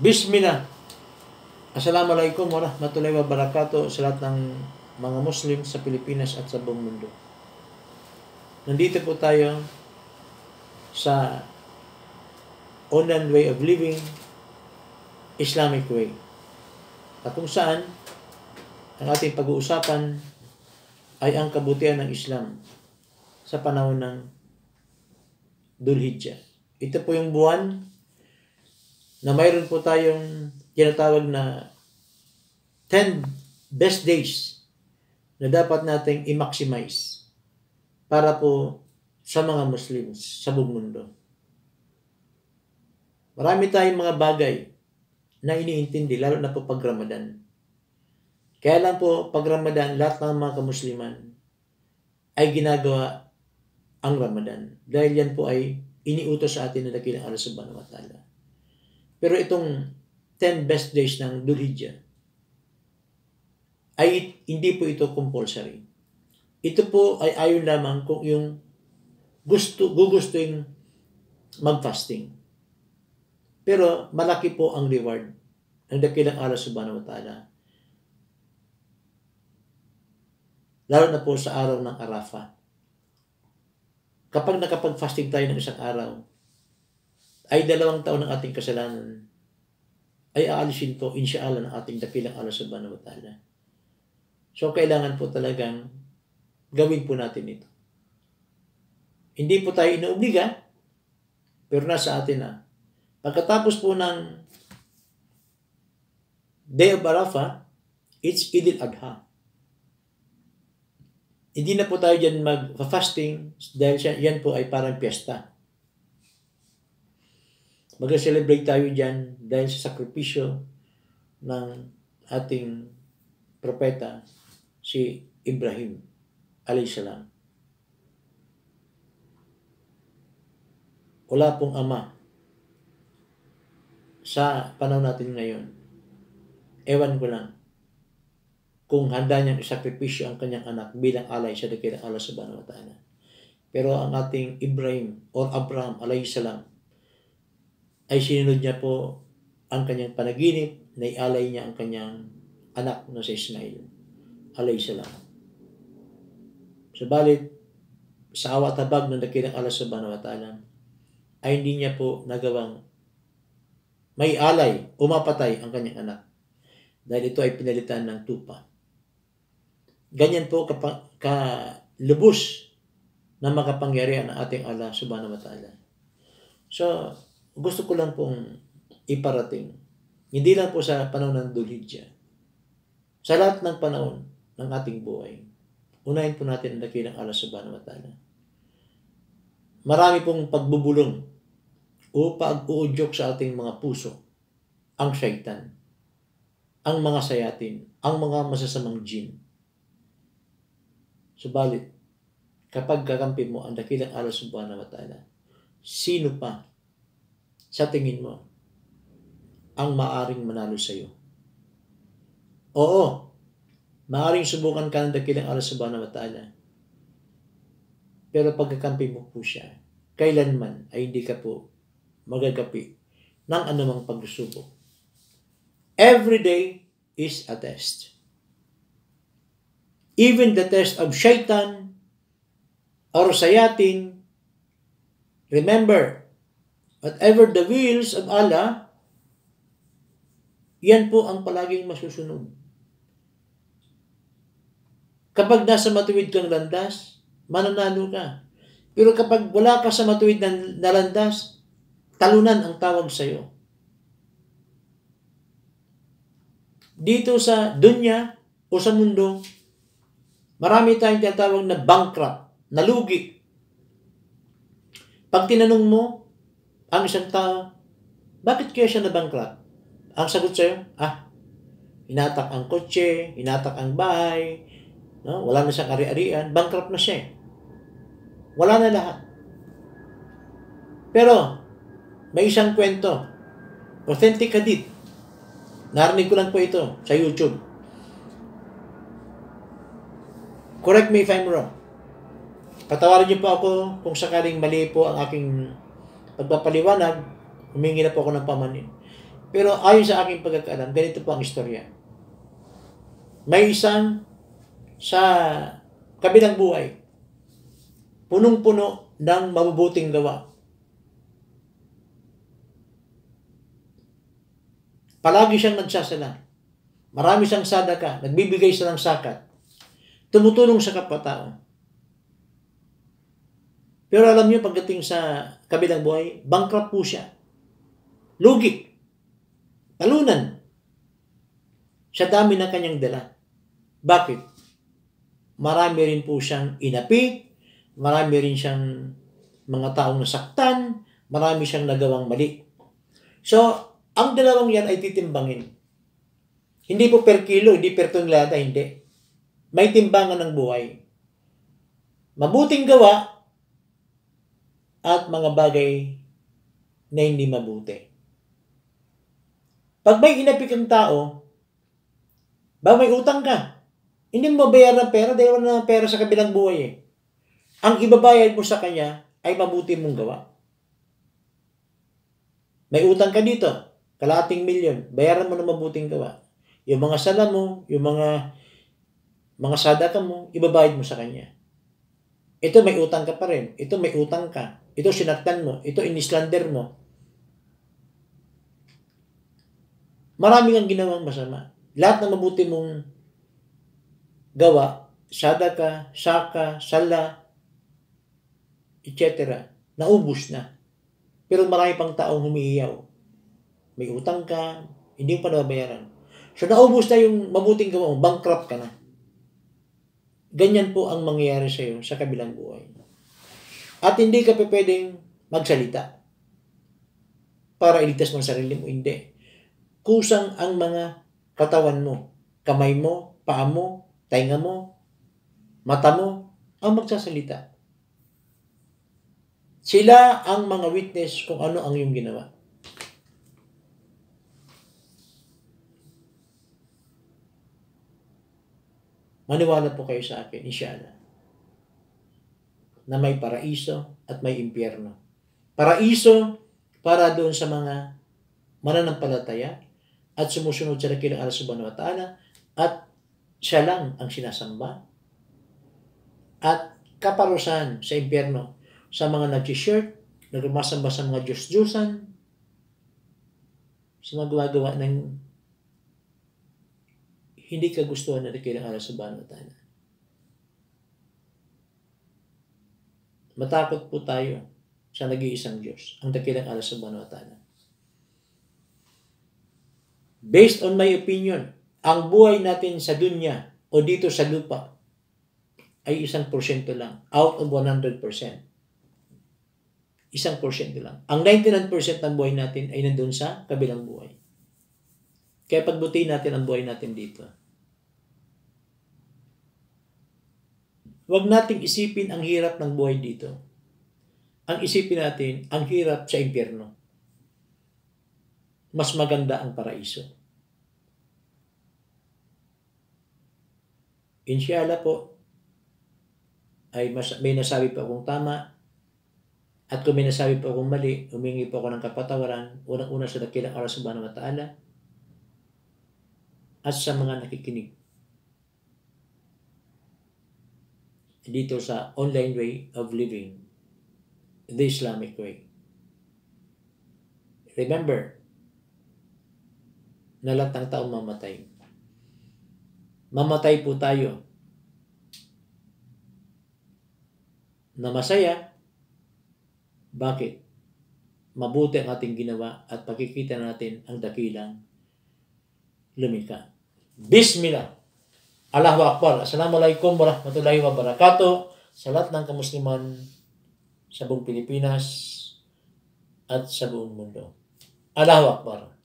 Bismillah. Assalamualaikum warahmatullahi wabarakatuh sa lahat ng mga Muslim sa Pilipinas at sa buong mundo. Nandito po tayo sa Onan Way of Living, Islamic Way. At kung saan ang ating pag-uusapan ay ang kabutihan ng Islam sa panahon ng Dulhijjah. Ito po yung buwan na mayroon po tayong tinatawag na 10 best days na dapat nating i-maximize para po sa mga Muslims sa buong mundo. Marami tayong mga bagay na iniintindi, lalo na po pag Ramadan. Kaya lang po, pag Ramadan, lahat ng mga kamusliman ay ginagawa ang Ramadan. Dahil yan po ay iniutos sa atin na dakilang Allah subhanahu wa ta'ala. Pero itong 10 best days ng Dulhidya ay hindi po ito compulsory. Ito po ay ayon lamang kung yung gusto, gugustuhin mag-fasting. Pero malaki po ang reward ng dakilang araw subhanahu wa ta'ala. Lalo na po sa araw ng Arafah. Kapag nakapag-fasting tayo ng isang araw, ay dalawang taon ng ating kasalanan ay aalisin po, insyaallah, ng ating dakilang Allah sa wa ta'ala. So, kailangan po talagang gawin po natin ito. Hindi po tayo inuobliga, pero nasa atin na. Pagkatapos po ng Day of Arafah, it's Eid al-Adha. Hindi na po tayo dyan mag-fasting dahil yan po ay parang piyesta. Mag-celebrate tayo dyan dahil sa sakripisyo ng ating propeta, si Ibrahim alayhi salam. Wala pong ama sa panahon natin ngayon. Ewan ko lang kung handa niyang isakripisyo ang kanyang anak bilang alay sa dakilang Allah subhanahu wa ta'ala. Pero ang ating Ibrahim or Abraham alayhi salam ay sinunod niya po ang kanyang panaginip, na ialay niya ang kanyang anak na si Ismail. Alay salam. Subalit, sa awa tabag ng dakilang Allah subhanahu wa ay hindi niya po nagawang may alay o mapatay ang kanyang anak dahil ito ay pinalitan ng tupa. Ganyan po kapa, kalubos na makapangyarihan ang ating Allah subhanahu wa ta'ala. So, gusto ko lang pong iparating. Hindi lang po sa panahon ng Dulhidya. Sa lahat ng panahon ng ating buhay, unahin po natin ang dakilang Allah subhanahu wa Marami pong pagbubulong o pag-uudyok sa ating mga puso ang syaitan, ang mga sayatin, ang mga masasamang jin. Subalit, kapag kakampi mo ang dakilang Allah subhanahu wa sino pa sa tingin mo ang maaring manalo sa iyo? Oo, maaring subukan ka ng dakilang alas sa na matala. Ah. Pero pagkakampi mo po siya, kailanman ay hindi ka po magagapi ng anumang pagsubok. Every day is a test. Even the test of shaitan or sayatin, remember, whatever the wills of Allah, yan po ang palaging masusunod. Kapag nasa matuwid kang landas, mananalo ka. Pero kapag wala ka sa matuwid na, na landas, talunan ang tawag sa iyo. Dito sa dunya o sa mundo, marami tayong tinatawag na bankrupt, nalugi. Pag tinanong mo, ang isang tao, bakit kaya siya nabangkrap? Ang sagot sa'yo, ah, inatak ang kotse, inatak ang bahay, no? wala na siyang ari-arian, bankrupt na siya eh. Wala na lahat. Pero, may isang kwento, authentic hadith, narinig ko lang po ito sa YouTube. Correct me if I'm wrong. Patawarin niyo po ako kung sakaling mali po ang aking pagpapaliwanag, humingi na po ako ng pamanin. Pero ayon sa aking pagkakaalam, ganito po ang istorya. May isang sa kabilang buhay, punong-puno ng mabubuting gawa. Palagi siyang nagsasala. Marami siyang sadaka, nagbibigay siya ng sakat. Tumutulong sa kapatao. Pero alam niyo, pagdating sa kabilang buhay, bankrupt po siya. Lugi. Talunan. Sa dami na kanyang dala. Bakit? Marami rin po siyang inapi, marami rin siyang mga taong nasaktan, marami siyang nagawang mali. So, ang dalawang yan ay titimbangin. Hindi po per kilo, hindi per tonelada, hindi. May timbangan ng buhay. Mabuting gawa at mga bagay na hindi mabuti. Pag may inapi kang tao, ba may utang ka, hindi mo bayaran ng pera dahil wala na pera sa kabilang buhay eh. Ang ibabayad mo sa kanya ay mabuti mong gawa. May utang ka dito, kalating milyon, bayaran mo ng mabuting gawa. Yung mga sala mo, yung mga mga sadaka mo, ibabayad mo sa kanya. Ito may utang ka pa rin. Ito may utang ka. Ito sinaktan mo. Ito inislander mo. Maraming ang ginawang masama. Lahat ng mabuti mong gawa, sadaka, saka, sala, etc. Naubos na. Pero marami pang taong humihiyaw. May utang ka, hindi mo pa nababayaran. So naubos na yung mabuting gawa mo, bankrupt ka na. Ganyan po ang mangyayari sa iyo sa kabilang buhay. At hindi ka pwedeng magsalita para iligtas mo ang sarili mo. Hindi. Kusang ang mga katawan mo, kamay mo, paa mo, tainga mo, mata mo, ang magsasalita. Sila ang mga witness kung ano ang iyong ginawa. Maniwala po kayo sa akin, inshallah na may paraiso at may impyerno. Paraiso para doon sa mga mananampalataya at sumusunod sa kila Allah subhanahu wa ta'ala at siya lang ang sinasamba at kaparusahan sa impyerno sa mga nag-shirt, nagmasamba sa mga Diyos-Diyosan, sa mga gumagawa ng hindi kagustuhan na kailangan Allah subhanahu wa ta'ala. Matakot po tayo sa nag-iisang Diyos, ang dakilang alas sa Bano Atala. Based on my opinion, ang buhay natin sa dunya o dito sa lupa ay isang porsyento lang, out of 100%. Isang porsyento lang. Ang 99% ng buhay natin ay nandun sa kabilang buhay. Kaya pagbutihin natin ang buhay natin dito. Huwag nating isipin ang hirap ng buhay dito. Ang isipin natin, ang hirap sa impyerno. Mas maganda ang paraiso. Inshallah po, ay mas, may nasabi pa akong tama at kung may nasabi po akong mali, humingi po ako ng kapatawaran unang-una sa dakilang araw subhanahu wa ta'ala at sa mga nakikinig dito sa online way of living, the Islamic way. Remember, na lahat ng tao mamatay. Mamatay po tayo. Na masaya, bakit? Mabuti ang ating ginawa at pakikita natin ang dakilang lumika. Bismillah! Allahu Akbar. Assalamualaikum warahmatullahi wabarakatuh sa lahat ng kamusliman sa buong Pilipinas at sa buong mundo. Allahu Akbar.